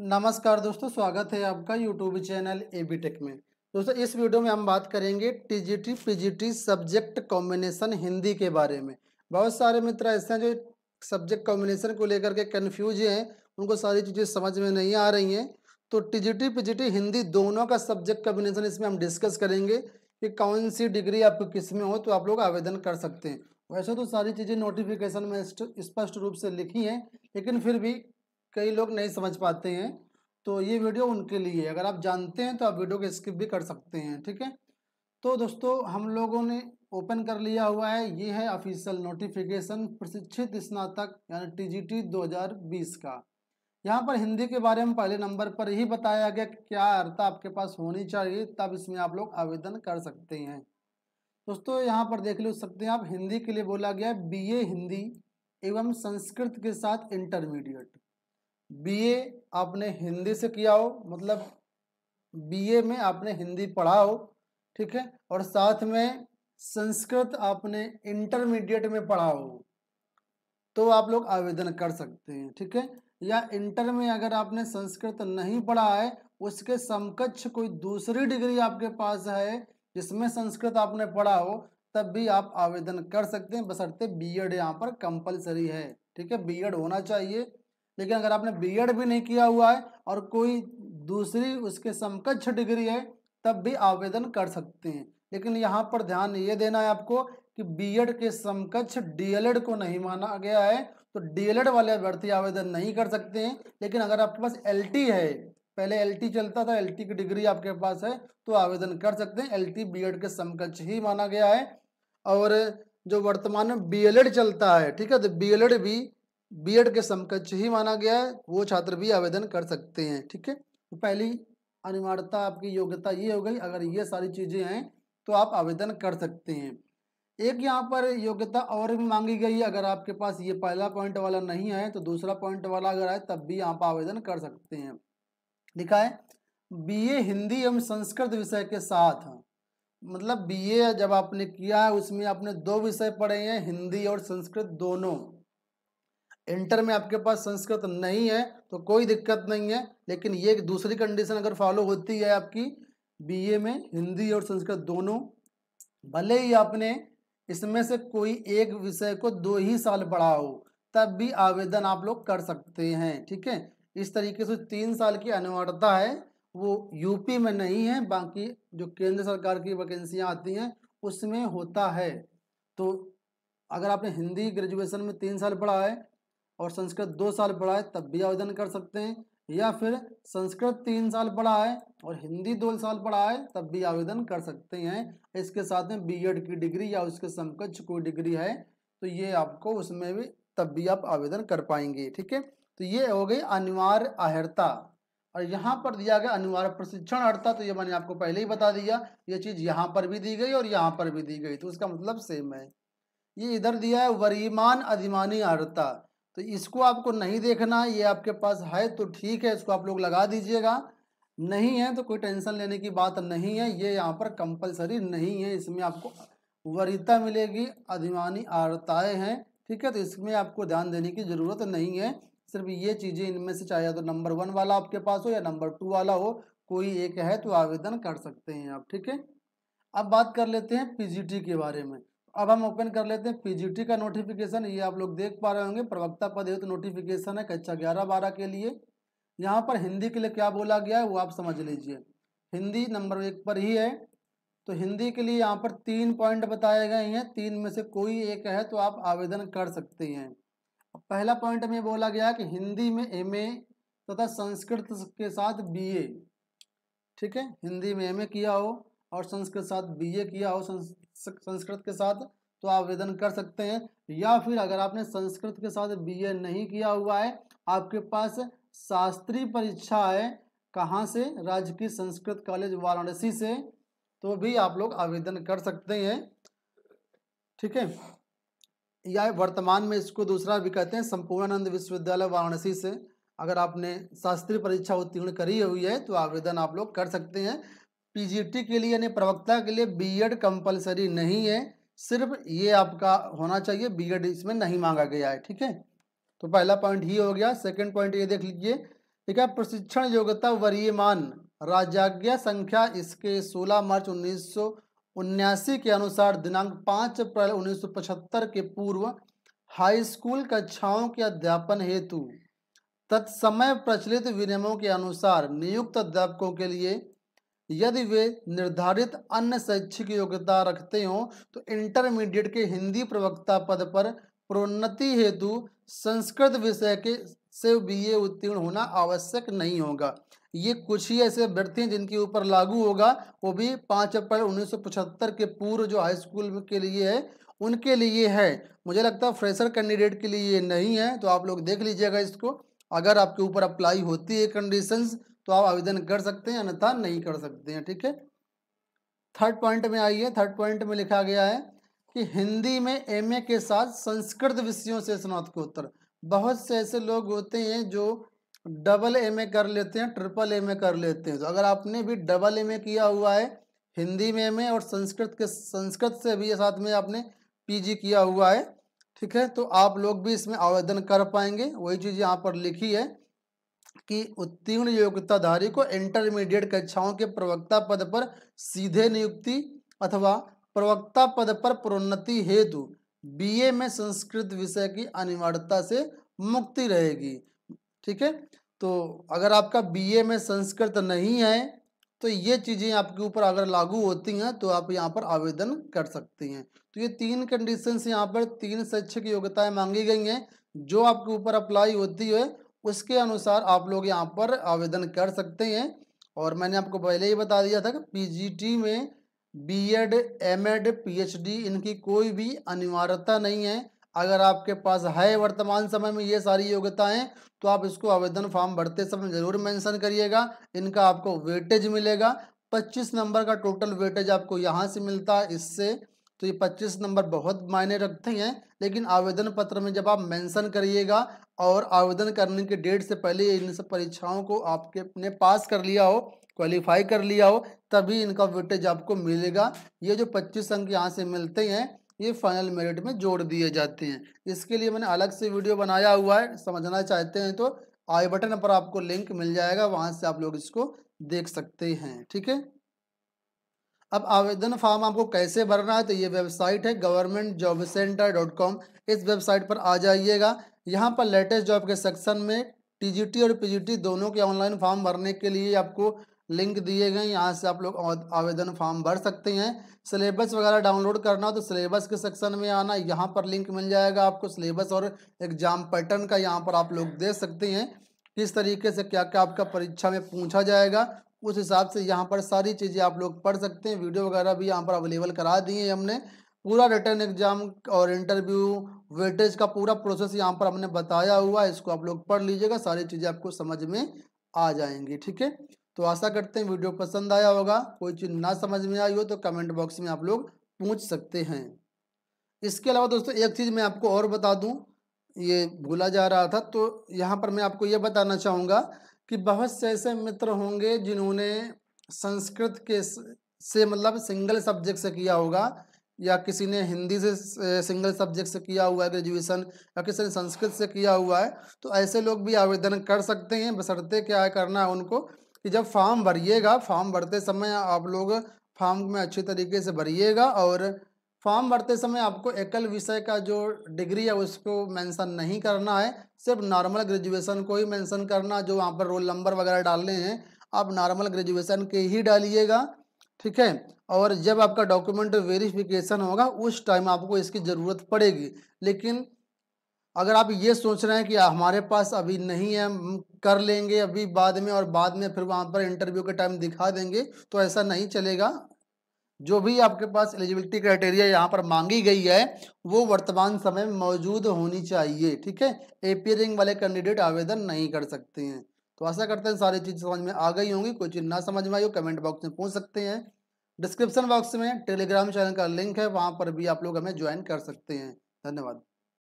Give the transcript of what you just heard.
नमस्कार दोस्तों स्वागत है आपका YouTube channel A B tech में दोस्तों इस वीडियो में हम बात करेंगे TGT PGT subject combination Hindi के बारे में बहुत सारे मित्र ऐसे हैं जो सब्जेक्ट कॉम्बिनेशन को लेकर के कन्फ्यूज हैं उनको सारी चीज़ें समझ में नहीं आ रही हैं तो टीजीटी पीजीटी हिंदी दोनों का सब्जेक्ट कॉम्बिनेशन इसमें हम डिस्कस करेंगे कि कौन सी डिग्री आपको किस में हो तो आप लोग आवेदन कर सकते हैं वैसे तो सारी चीज़ें नोटिफिकेशन में स्पष्ट रूप से लिखी हैं लेकिन फिर भी कई लोग नहीं समझ पाते हैं तो ये वीडियो उनके लिए अगर आप जानते हैं तो आप वीडियो को स्किप भी कर सकते हैं ठीक है तो दोस्तों हम लोगों ने ओपन कर लिया हुआ है ये है ऑफिशियल नोटिफिकेशन प्रशिक्षित स्नातक यानी टीजीटी 2020 का यहाँ पर हिंदी के बारे में पहले नंबर पर ही बताया गया कि क्या अर्ता आपके पास होनी चाहिए तब इसमें आप लोग आवेदन कर सकते हैं दोस्तों यहाँ पर देख ले सकते हैं आप हिंदी के लिए बोला गया है बी हिंदी एवं संस्कृत के साथ इंटरमीडिएट बीए आपने हिंदी से किया हो मतलब बीए में आपने हिंदी पढ़ा हो ठीक है और साथ में संस्कृत आपने इंटरमीडिएट में पढ़ा हो तो आप लोग आवेदन कर सकते हैं ठीक है या इंटर में अगर आपने संस्कृत नहीं पढ़ा है उसके समकक्ष कोई दूसरी डिग्री आपके पास है जिसमें संस्कृत आपने पढ़ा हो तब भी आप आवेदन कर सकते हैं बसरते बीएड यहाँ पर कंपलसरी है ठीक है बीएड होना चाहिए लेकिन अगर आपने बी भी नहीं किया हुआ है और कोई दूसरी उसके समकक्ष डिग्री है तब भी आवेदन कर सकते हैं लेकिन यहाँ पर ध्यान ये देना है आपको कि बी के समकक्ष डीएलएड को नहीं माना गया है तो डीएलएड वाले अभ्यर्थी आवेदन नहीं कर सकते हैं लेकिन अगर आपके पास एल है पहले एल चलता था एल की डिग्री आपके पास है तो आवेदन कर सकते हैं एल टी के समकक्ष ही माना गया है और जो वर्तमान में बी चलता है ठीक है तो बी भी बीएड के समकक्ष ही माना गया है वो छात्र भी आवेदन कर सकते हैं ठीक है तो पहली अनिवार्यता आपकी योग्यता ये हो गई अगर ये सारी चीज़ें हैं तो आप आवेदन कर सकते हैं एक यहाँ पर योग्यता और भी मांगी गई है अगर आपके पास ये पहला पॉइंट वाला नहीं है तो दूसरा पॉइंट वाला अगर आए तब भी आप आवेदन कर सकते हैं लिखा है बी हिंदी एवं संस्कृत विषय के साथ मतलब बी जब आपने किया है उसमें आपने दो विषय पढ़े हैं हिंदी और संस्कृत दोनों इंटर में आपके पास संस्कृत नहीं है तो कोई दिक्कत नहीं है लेकिन ये एक दूसरी कंडीशन अगर फॉलो होती है आपकी बीए में हिंदी और संस्कृत दोनों भले ही आपने इसमें से कोई एक विषय को दो ही साल पढ़ा हो तब भी आवेदन आप लोग कर सकते हैं ठीक है इस तरीके से तीन साल की अनिवार्यता है वो यूपी में नहीं है बाकी जो केंद्र सरकार की वैकेंसियाँ आती हैं उसमें होता है तो अगर आपने हिंदी ग्रेजुएशन में तीन साल पढ़ा है और संस्कृत दो साल पढ़ा है तब भी आवेदन कर सकते हैं या फिर संस्कृत तीन साल पढ़ा है और हिंदी दो साल पढ़ा है तब भी आवेदन कर सकते हैं इसके साथ में बीएड की डिग्री या उसके समकक्ष कोई डिग्री है तो ये आपको उसमें भी तब भी आप आवेदन कर पाएंगे ठीक है तो ये हो गई अनिवार्य अहर्ता और यहाँ पर दिया गया अनिवार्य प्रशिक्षण अर्ता तो ये मैंने आपको पहले ही बता दिया ये चीज़ यहाँ पर भी दी गई और यहाँ पर भी दी गई तो उसका मतलब सेम है ये इधर दिया है वरीमान अधिमानी अर्ता तो इसको आपको नहीं देखना ये आपके पास है तो ठीक है इसको आप लोग लगा दीजिएगा नहीं है तो कोई टेंशन लेने की बात नहीं है ये यहाँ पर कंपलसरी नहीं है इसमें आपको वरीता मिलेगी अधिमानी आरताएँ हैं ठीक है तो इसमें आपको ध्यान देने की ज़रूरत नहीं है सिर्फ ये चीज़ें इनमें से चाहे तो नंबर वन वाला आपके पास हो या नंबर टू वाला हो कोई एक है तो आवेदन कर सकते हैं आप ठीक है अब बात कर लेते हैं पीजीटी के बारे में अब हम ओपन कर लेते हैं पीजीटी का नोटिफिकेशन ये आप लोग देख पा रहे होंगे प्रवक्ता पद हेतु तो नोटिफिकेशन है कक्षा ग्यारह बारह के लिए यहाँ पर हिंदी के लिए क्या बोला गया है वो आप समझ लीजिए हिंदी नंबर एक पर ही है तो हिंदी के लिए यहाँ पर तीन पॉइंट बताए गए हैं तीन में से कोई एक है तो आप आवेदन कर सकते हैं पहला पॉइंट में बोला गया कि हिंदी में एम तथा संस्कृत के साथ बी ठीक है हिंदी में एम किया हो और संस्कृत के साथ बीए किया हो संस्कृत के साथ तो आवेदन कर सकते हैं या फिर अगर आपने संस्कृत के साथ बीए नहीं किया हुआ है आपके पास शास्त्रीय परीक्षा है कहाँ से राज्य की संस्कृत कॉलेज वाराणसी से तो भी आप लोग आवेदन कर सकते हैं ठीक है या वर्तमान में इसको दूसरा भी कहते हैं संपूर्णानंद विश्वविद्यालय वाराणसी से अगर आपने शास्त्रीय परीक्षा उत्तीर्ण करी हुई है तो आवेदन आप लोग कर सकते हैं पीजीटी के लिए यानी प्रवक्ता के लिए बीएड कंपलसरी नहीं है सिर्फ ये आपका होना चाहिए बीएड इसमें नहीं मांगा गया है ठीक है तो पहला पॉइंट ही हो गया सेकंड पॉइंट ये देख लीजिए ठीक है प्रशिक्षण योग्यता वरीयमान राजाज्ञा संख्या इसके 16 मार्च उन्नीस के अनुसार दिनांक पाँच अप्रैल उन्नीस के पूर्व हाई स्कूल कक्षाओं के अध्यापन हेतु तत्समय प्रचलित विनियमों के अनुसार नियुक्त अध्यापकों के लिए यदि वे निर्धारित अन्य शैक्षिक योग्यता रखते हों तो इंटरमीडिएट के हिंदी प्रवक्ता पद पर प्रोन्नति हेतु संस्कृत विषय के से बी ए उत्तीर्ण होना आवश्यक नहीं होगा ये कुछ ही ऐसे अभ्यर्थी हैं जिनके ऊपर लागू होगा वो भी पाँच अप्रैल उन्नीस के पूर्व जो हाई स्कूल के लिए है उनके लिए है मुझे लगता है फ्रेशर कैंडिडेट के लिए ये नहीं है तो आप लोग देख लीजिएगा इसको अगर आपके ऊपर अप्लाई होती है कंडीशंस तो आप आवेदन कर सकते हैं अन्यथा नहीं कर सकते हैं ठीक है थर्ड पॉइंट में आइए थर्ड पॉइंट में लिखा गया है कि हिंदी में एमए के साथ संस्कृत विषयों से स्नातकोत्तर बहुत से ऐसे लोग होते हैं जो डबल एमए कर लेते हैं ट्रिपल एमए कर लेते हैं तो अगर आपने भी डबल एमए किया हुआ है हिंदी में एमए और संस्कृत के संस्कृत से भी साथ में आपने पीजी किया हुआ है ठीक है तो आप लोग भी इसमें आवेदन कर पाएंगे वही चीज़ यहाँ पर लिखी है कि उत्तीर्ण योग्यताधारी को इंटरमीडिएट कक्षाओं के प्रवक्ता पद पर सीधे नियुक्ति अथवा प्रवक्ता पद पर प्रोन्नति हेतु बीए में संस्कृत विषय की अनिवार्यता से मुक्ति रहेगी ठीक है तो अगर आपका बीए में संस्कृत नहीं है तो ये चीज़ें आपके ऊपर अगर लागू होती हैं तो आप यहाँ पर आवेदन कर सकती हैं तो ये तीन कंडीशंस यहाँ पर तीन शैक्षिक योग्यताएं मांगी गई हैं जो आपके ऊपर अप्लाई होती है उसके अनुसार आप लोग यहाँ पर आवेदन कर सकते हैं और मैंने आपको पहले ही बता दिया था कि पीजीटी में बीएड, एमएड, पीएचडी इनकी कोई भी अनिवार्यता नहीं है अगर आपके पास है वर्तमान समय में ये सारी योग्यताएं तो आप इसको आवेदन फॉर्म भरते समय ज़रूर मेंशन करिएगा इनका आपको वेटेज मिलेगा 25 नंबर का टोटल वेटेज आपको यहाँ से मिलता है इससे तो ये पच्चीस नंबर बहुत मायने रखते हैं लेकिन आवेदन पत्र में जब आप मेंशन करिएगा और आवेदन करने के डेट से पहले इन सब परीक्षाओं को आपके ने पास कर लिया हो क्वालिफाई कर लिया हो तभी इनका वेटेज आपको मिलेगा ये जो पच्चीस अंक यहाँ से मिलते हैं ये फाइनल मेरिट में जोड़ दिए जाते हैं इसके लिए मैंने अलग से वीडियो बनाया हुआ है समझना चाहते हैं तो आई बटन पर आपको लिंक मिल जाएगा वहाँ से आप लोग इसको देख सकते हैं ठीक है अब आवेदन फॉर्म आपको कैसे भरना है तो ये वेबसाइट है government job centre dot com इस वेबसाइट पर आ जाइएगा यहाँ पर लेटेस्ट जॉब के सेक्शन में टी और पी दोनों के ऑनलाइन फॉर्म भरने के लिए आपको लिंक दिए गए यहाँ से आप लोग आवेदन फॉर्म भर सकते हैं सिलेबस वगैरह डाउनलोड करना हो तो सिलेबस के सेक्शन में आना यहाँ पर लिंक मिल जाएगा आपको सिलेबस और एग्जाम पैटर्न का यहाँ पर आप लोग दे सकते हैं किस तरीके से क्या क्या आपका परीक्षा में पूछा जाएगा उस हिसाब से यहाँ पर सारी चीज़ें आप लोग पढ़ सकते हैं वीडियो वगैरह भी यहाँ पर अवेलेबल करा दिए हैं हमने पूरा रिटर्न एग्जाम और इंटरव्यू वेटेज का पूरा प्रोसेस यहाँ पर हमने बताया हुआ है इसको आप लोग पढ़ लीजिएगा सारी चीज़ें आपको समझ में आ जाएंगी ठीक है तो आशा करते हैं वीडियो पसंद आया होगा कोई चीज़ ना समझ में आई हो तो कमेंट बॉक्स में आप लोग पूछ सकते हैं इसके अलावा दोस्तों एक चीज़ मैं आपको और बता दूँ ये भूला जा रहा था तो यहाँ पर मैं आपको ये बताना चाहूँगा कि बहुत से ऐसे मित्र होंगे जिन्होंने संस्कृत के से मतलब सिंगल सब्जेक्ट से किया होगा या किसी ने हिंदी से सिंगल सब्जेक्ट से किया हुआ है ग्रेजुएशन या किसी ने संस्कृत से किया हुआ है तो ऐसे लोग भी आवेदन कर सकते हैं बसरते क्या है करना है उनको कि जब फॉर्म भरिएगा फॉर्म भरते समय आप लोग फॉर्म में अच्छे तरीके से भरिएगा और फॉर्म भरते समय आपको एकल विषय का जो डिग्री है उसको मेंशन नहीं करना है सिर्फ नॉर्मल ग्रेजुएशन को ही मेंशन करना जो वहाँ पर रोल नंबर वगैरह डालने हैं आप नॉर्मल ग्रेजुएशन के ही डालिएगा ठीक है और जब आपका डॉक्यूमेंट वेरिफिकेशन होगा उस टाइम आपको इसकी ज़रूरत पड़ेगी लेकिन अगर आप ये सोच रहे हैं कि हमारे पास अभी नहीं है कर लेंगे अभी बाद में और बाद में फिर वहाँ पर इंटरव्यू के टाइम दिखा देंगे तो ऐसा नहीं चलेगा जो भी आपके पास एलिजिबिलिटी क्राइटेरिया यहाँ पर मांगी गई है वो वर्तमान समय में मौजूद होनी चाहिए ठीक है एपियरिंग वाले कैंडिडेट आवेदन नहीं कर सकते हैं तो आशा करते हैं सारी चीज़ समझ में आ गई होंगी कोई चीज़ ना समझ में आई हो कमेंट बॉक्स में पूछ सकते हैं डिस्क्रिप्शन बॉक्स में टेलीग्राम चैनल का लिंक है वहाँ पर भी आप लोग हमें ज्वाइन कर सकते हैं धन्यवाद